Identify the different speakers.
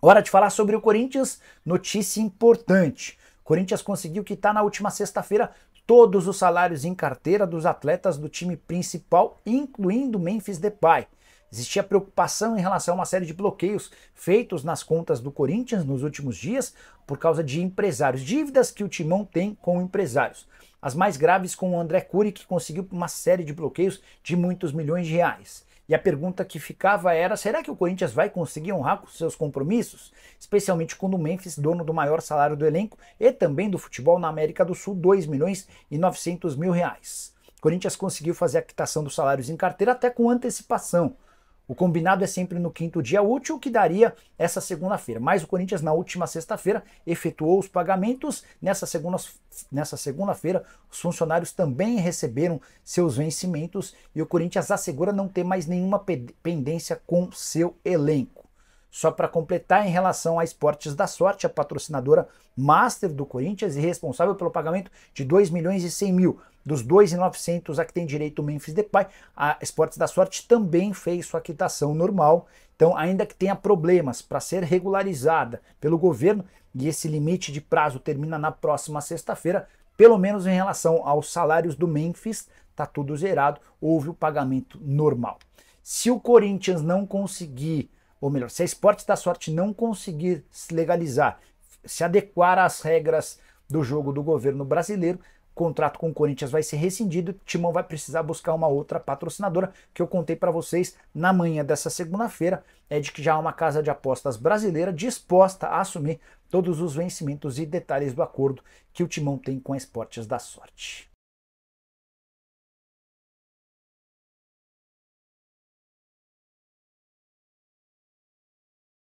Speaker 1: Hora de falar sobre o Corinthians, notícia importante. O Corinthians conseguiu quitar na última sexta-feira todos os salários em carteira dos atletas do time principal, incluindo Memphis Depay. Existia preocupação em relação a uma série de bloqueios feitos nas contas do Corinthians nos últimos dias por causa de empresários, dívidas que o Timão tem com empresários. As mais graves com o André Cury, que conseguiu uma série de bloqueios de muitos milhões de reais. E a pergunta que ficava era: será que o Corinthians vai conseguir honrar com seus compromissos? Especialmente quando o Memphis, dono do maior salário do elenco e também do futebol na América do Sul, 2 milhões e 900 mil reais. Corinthians conseguiu fazer a quitação dos salários em carteira até com antecipação. O combinado é sempre no quinto dia útil, que daria essa segunda-feira. Mas o Corinthians, na última sexta-feira, efetuou os pagamentos. Nessa segunda-feira, nessa segunda os funcionários também receberam seus vencimentos e o Corinthians assegura não ter mais nenhuma pendência com seu elenco. Só para completar, em relação a Esportes da Sorte, a patrocinadora master do Corinthians e responsável pelo pagamento de 2 milhões e 100 mil dos 2,900 a que tem direito o Memphis Depay, a Esportes da Sorte também fez sua quitação normal. Então, ainda que tenha problemas para ser regularizada pelo governo, e esse limite de prazo termina na próxima sexta-feira, pelo menos em relação aos salários do Memphis, está tudo zerado, houve o pagamento normal. Se o Corinthians não conseguir ou melhor, se a Esportes da Sorte não conseguir se legalizar, se adequar às regras do jogo do governo brasileiro, o contrato com o Corinthians vai ser rescindido, o Timão vai precisar buscar uma outra patrocinadora, que eu contei para vocês na manhã dessa segunda-feira, é de que já há uma casa de apostas brasileira disposta a assumir todos os vencimentos e detalhes do acordo que o Timão tem com a Esportes da Sorte.